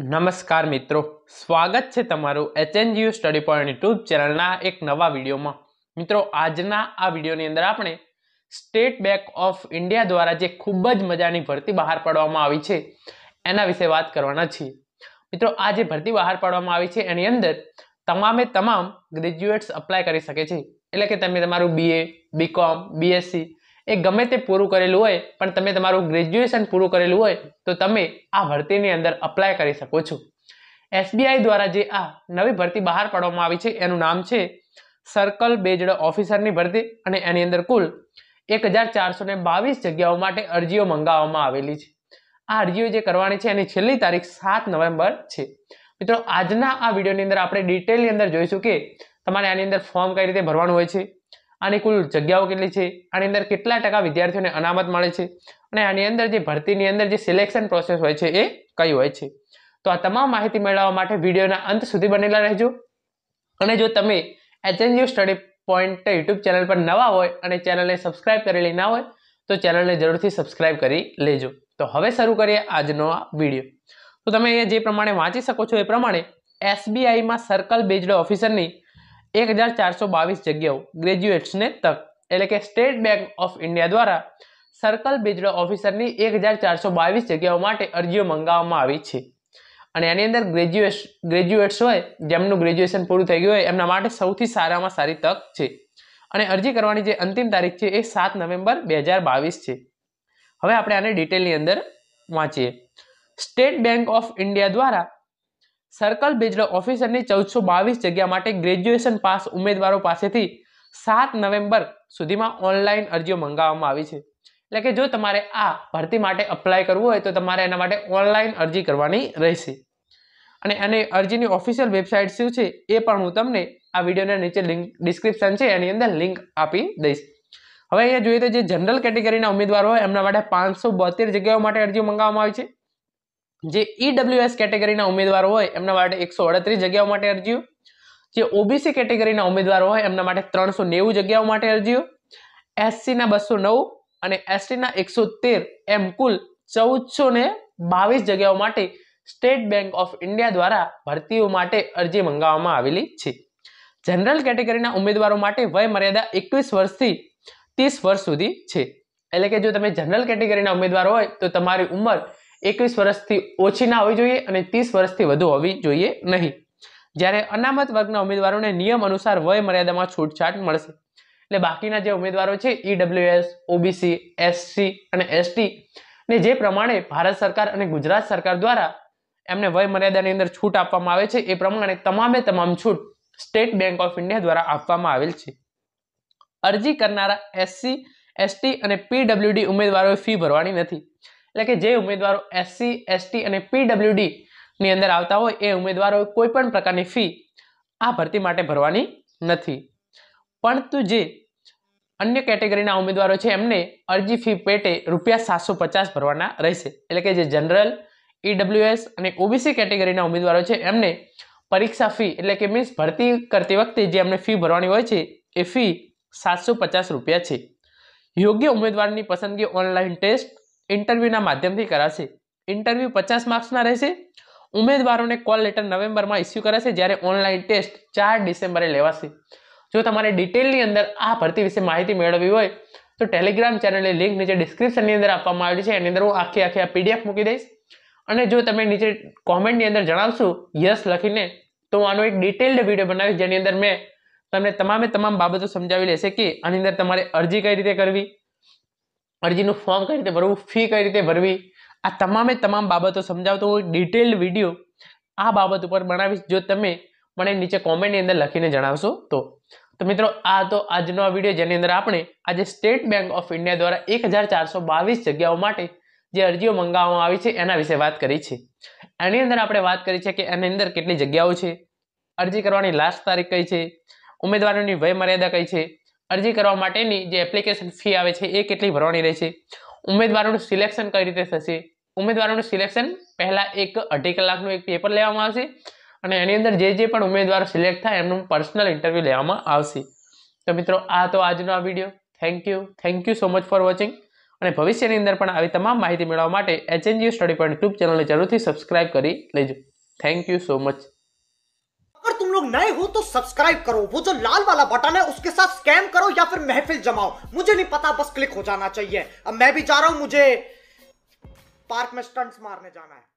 નમસ્કાર મિત્રો સ્વાગત છે તમારું એચએનજીયુ સ્ટડી પોઈન્ટ યુટ્યુબ ચેનલના એક નવા વિડીયોમાં મિત્રો આજના આ વિડીયોની અંદર આપણે સ્ટેટ બેંક ઓફ ઇન્ડિયા દ્વારા જે ખૂબ જ મજાની ભરતી બહાર પાડવામાં આવી છે એના વિશે વાત કરવાના છીએ મિત્રો આ જે ભરતી બહાર પાડવામાં આવી છે એની અંદર તમામે તમામ ગ્રેજ્યુએટ્સ અપ્લાય કરી શકે છે એટલે કે તમે તમારું બીએ બીકોમ બીએસસી એ ગમે તે પૂરું કરેલું હોય પણ તમે તમારું ગ્રેજ્યુએશન પૂરું કરેલું હોય તો તમે આ ભરતીની અંદર અપ્લાય કરી શકો છો એસબીઆઈ દ્વારા જે આ નવી ભરતી બહાર પાડવામાં આવી છે એનું નામ છે સર્કલ બેઝડ ઓફિસરની ભરતી અને એની અંદર કુલ એક જગ્યાઓ માટે અરજીઓ મંગાવવામાં આવેલી છે આ અરજીઓ જે કરવાની છે એની છેલ્લી તારીખ સાત નવેમ્બર છે મિત્રો આજના આ વિડીયોની અંદર આપણે ડિટેલની અંદર જોઈશું કે તમારે આની અંદર ફોર્મ કઈ રીતે ભરવાનું હોય છે આની કુલ જગ્યાઓ કેટલી છે આની અંદર કેટલા ટકા વિદ્યાર્થીઓને અનામત મળે છે અને આની અંદર જે ભરતીની અંદર જે સિલેક્શન પ્રોસેસ હોય છે એ કઈ હોય છે તો આ તમામ માહિતી મેળવવા માટે વિડીયોના અંત સુધી બનેલા રહેજો અને જો તમે HNU study point YouTube channel પર નવા હોય અને ચેનલને સબસ્ક્રાઈબ કરેલી ના હોય તો ચેનલને જરૂરથી સબસ્ક્રાઇબ કરી લેજો તો હવે શરૂ કરીએ આજનો આ વિડીયો તો તમે જે પ્રમાણે વાંચી શકો છો એ પ્રમાણે એસબીઆઈમાં સર્કલ બેઝડ ઓફિસરની એક હજાર ચારસો બાવીસ જગ્યાઓ ગ્રેજ્યુએટ્સને તક એટલે કે સ્ટેટ બેંક ઓફ ઇન્ડિયા દ્વારા સર્કલ બેઝડ ઓફિસરની એક હજાર ચારસો બાવીસ જગ્યાઓ માટે અરજીઓ મંગાવવામાં આવી છે અને એની અંદર ગ્રેજ્યુએટ ગ્રેજ્યુએટ્સ હોય જેમનું ગ્રેજ્યુએશન પૂરું થઈ ગયું હોય એમના માટે સૌથી સારામાં સારી તક છે અને અરજી કરવાની જે અંતિમ તારીખ છે એ સાત નવેમ્બર બે હજાર બાવીસ છે હવે આપણે આને ડિટેલની અંદર વાંચીએ સ્ટેટ બેંક ઓફ ઇન્ડિયા દ્વારા સર્કલ બિજરો ઓફિસરની ચૌદસો બાવીસ જગ્યા માટે ગ્રેજ્યુએશન પાસ ઉમેદવારો પાસેથી સાત નવેમ્બર સુધીમાં ઓનલાઈન અરજીઓ મંગાવવામાં આવી છે એટલે કે જો તમારે આ ભરતી માટે અપ્લાય કરવું હોય તો તમારે એના માટે ઓનલાઈન અરજી કરવાની રહેશે અને એને અરજીની ઓફિશિયલ વેબસાઇટ શું છે એ પણ હું તમને આ વિડીયોના નીચે લિંક ડિસ્ક્રિપ્શન છે એની અંદર લિંક આપી દઈશ હવે અહીંયા જોઈએ તો જે જનરલ કેટેગરીના ઉમેદવારો હોય એમના માટે પાંચસો બોતેર જગ્યાઓ માટે અરજી મંગાવવામાં આવી છે જે ઈડબ્લ્યુએસ e કેટેગરીના ઉમેદવારો હોય એમના માટે એકસો અડત્રીસ જગ્યાઓ માટે અરજીઓ જે ઓબીસી કેટેગરીના ઉમેદવારો હોય એમના માટે ત્રણસો નેવું જગ્યાઓ માટે અરજીઓ એસસીના બસો નવ અને એસટીના એકસો તેર એમ કુલ ચૌદસો બાવીસ જગ્યાઓ માટે સ્ટેટ બેંક ઓફ ઇન્ડિયા દ્વારા ભરતીઓ માટે અરજી મંગાવવામાં આવેલી છે જનરલ કેટેગરીના ઉમેદવારો માટે વય મર્યાદા એકવીસ વર્ષથી ત્રીસ વર્ષ સુધી છે એટલે કે જો તમે જનરલ કેટેગરીના ઉમેદવાર હોય તો તમારી ઉંમર એકવીસ વર્ષથી ઓછી ના હોવી જોઈએ અને ત્રીસ વર્ષથી વધુ હોવી જોઈએ નહીં જ્યારે અનામત વર્ગના ઉમેદવારોને નિયમ અનુસાર વય મર્યાદામાં છૂટછાટ મળશે એટલે બાકીના જે ઉમેદવારો છે ઈડબ્લ્યુએસ ઓબીસી એસસી અને એસટી ને જે પ્રમાણે ભારત સરકાર અને ગુજરાત સરકાર દ્વારા એમને વય મર્યાદાની અંદર છૂટ આપવામાં આવે છે એ પ્રમાણે તમામે તમામ છૂટ સ્ટેટ બેંક ઓફ ઇન્ડિયા દ્વારા આપવામાં આવેલ છે અરજી કરનારા એસસી એસટી અને પીડબ્લ્યુડી ઉમેદવારોએ ફી ભરવાની નથી એટલે કે જે ઉમેદવારો એસસી એસટી અને પીડબ્લ્યુડી ની અંદર આવતા હોય એ ઉમેદવારો કોઈ પણ પ્રકારની ફી આ ભરતી માટે ભરવાની નથી પરંતુ જે અન્ય કેટેગરીના ઉમેદવારો છે એમને અરજી ફી પેટે રૂપિયા સાતસો પચાસ ભરવાના રહેશે એટલે કે જે જનરલ ઈડબ્લ્યુએસ e અને ઓબીસી કેટેગરીના ઉમેદવારો છે એમને પરીક્ષા ફી એટલે કે મીન્સ ભરતી કરતી વખતે જે એમને ફી ભરવાની હોય છે એ ફી સાતસો પચાસ રૂપિયા છે યોગ્ય ઉમેદવારની પસંદગી ઓનલાઈન ટેસ્ટ ઇન્ટરવ્યૂના માધ્યમથી કરાશે ઇન્ટરવ્યૂ પચાસ માર્ક્સના રહેશે ઉમેદવારોને કોલ લેટર નવેમ્બરમાં ઇસ્યુ કરાશે જ્યારે ઓનલાઈન ટેસ્ટ ચાર ડિસેમ્બરે લેવાશે જો તમારે ડિટેલની અંદર આ ભરતી વિશે માહિતી મેળવવી હોય તો ટેલિગ્રામ ચેનલની લિંક નીચે ડિસ્ક્રિપ્શનની અંદર આપવામાં આવેલી છે એની અંદર હું આખી આખી આ પીડીએફ મૂકી દઈશ અને જો તમે નીચે કોમેન્ટની અંદર જણાવશો યસ લખીને તો હું આનો એક ડિટેલ્ડ વિડીયો બનાવીશ જેની અંદર મેં તમને તમામે તમામ બાબતો સમજાવી લેશે કે આની અંદર તમારે અરજી કઈ રીતે કરવી અરજીનું ફોર્મ કઈ રીતે ભરવું ફી કઈ રીતે ભરવી આ તમામે તમામ બાબતો સમજાવતો હું ડિટેલ વિડીયો આ બાબત ઉપર બનાવીશ જો તમે મને નીચે કોમેન્ટની અંદર લખીને જણાવશો તો તો મિત્રો આ તો આજનો આ વિડીયો જેની અંદર આપણે આજે સ્ટેટ બેંક ઓફ ઇન્ડિયા દ્વારા એક જગ્યાઓ માટે જે અરજીઓ મંગાવવામાં આવી છે એના વિશે વાત કરી છે એની અંદર આપણે વાત કરી છે કે એની અંદર કેટલી જગ્યાઓ છે અરજી કરવાની લાસ્ટ તારીખ કઈ છે ઉમેદવારોની વયમર્યાદા કઈ છે અરજી કરવા માટેની જે એપ્લિકેશન ફી આવે છે એ કેટલી ભરવાની રહેશે ઉમેદવારોનું સિલેક્શન કઈ રીતે થશે ઉમેદવારોનું સિલેક્શન પહેલાં એક અઢી કલાકનું એક પેપર લેવામાં આવશે અને એની અંદર જે જે પણ ઉમેદવારો સિલેક્ટ થાય એમનું પર્સનલ ઇન્ટરવ્યૂ લેવામાં આવશે તો મિત્રો આ તો આજનો આ video thank you thank you so much for watching અને ભવિષ્યની અંદર પણ આવી તમામ માહિતી મેળવવા માટે H HNGU study point YouTube ચેનલને જરૂરથી સબસ્ક્રાઇબ કરી લેજો થેન્ક યુ સો મચ अगर तुम लोग नए हो तो सब्सक्राइब करो वो जो लाल वाला बटन है उसके साथ स्कैम करो या फिर महफिल जमाओ मुझे नहीं पता बस क्लिक हो जाना चाहिए अब मैं भी जा रहा हूं मुझे पार्क में स्टंट्स मारने जाना है